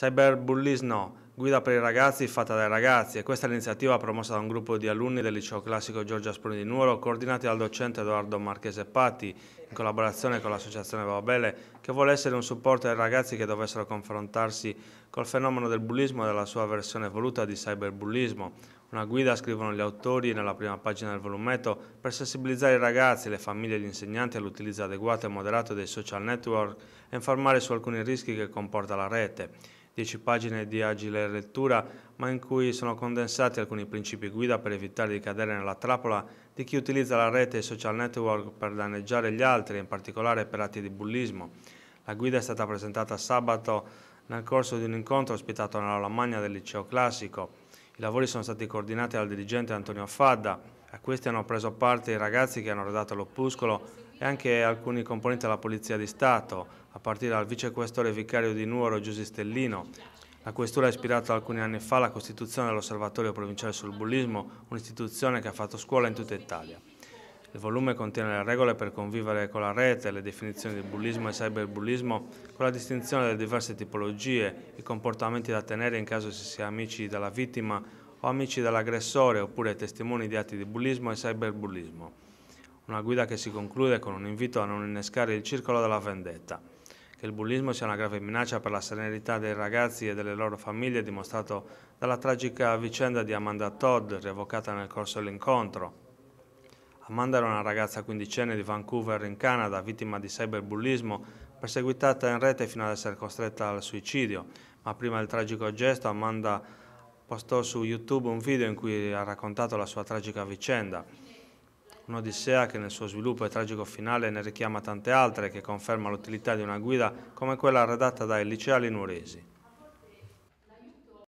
Cyberbullis no, guida per i ragazzi fatta dai ragazzi e questa è l'iniziativa promossa da un gruppo di alunni del liceo classico Giorgia Sproni di Nuoro coordinati dal docente Edoardo Marchese Patti in collaborazione con l'associazione Babele che vuole essere un supporto ai ragazzi che dovessero confrontarsi col fenomeno del bullismo e della sua versione voluta di cyberbullismo. Una guida, scrivono gli autori nella prima pagina del volumetto, per sensibilizzare i ragazzi, le famiglie e gli insegnanti all'utilizzo adeguato e moderato dei social network e informare su alcuni rischi che comporta la rete. 10 pagine di agile lettura, ma in cui sono condensati alcuni principi guida per evitare di cadere nella trappola di chi utilizza la rete e i social network per danneggiare gli altri, in particolare per atti di bullismo. La guida è stata presentata sabato nel corso di un incontro ospitato nella Lamagna del Liceo Classico. I lavori sono stati coordinati dal dirigente Antonio Fadda. A questi hanno preso parte i ragazzi che hanno redatto l'opuscolo e anche alcuni componenti della Polizia di Stato, a partire dal vicequestore vicario di Nuoro Giusi Stellino. La questura ha ispirato alcuni anni fa la costituzione dell'Osservatorio Provinciale sul Bullismo, un'istituzione che ha fatto scuola in tutta Italia. Il volume contiene le regole per convivere con la rete, le definizioni di bullismo e cyberbullismo, con la distinzione delle diverse tipologie, i comportamenti da tenere in caso si sia amici della vittima o amici dell'aggressore oppure testimoni di atti di bullismo e cyberbullismo. Una guida che si conclude con un invito a non innescare il circolo della vendetta. Che il bullismo sia una grave minaccia per la serenità dei ragazzi e delle loro famiglie è dimostrato dalla tragica vicenda di Amanda Todd, rievocata nel corso dell'incontro. Amanda era una ragazza quindicenne di Vancouver in Canada, vittima di cyberbullismo, perseguitata in rete fino ad essere costretta al suicidio. Ma prima del tragico gesto, Amanda postò su YouTube un video in cui ha raccontato la sua tragica vicenda. Un'odissea che nel suo sviluppo e tragico finale ne richiama tante altre che conferma l'utilità di una guida come quella redatta dai liceali nuoresi.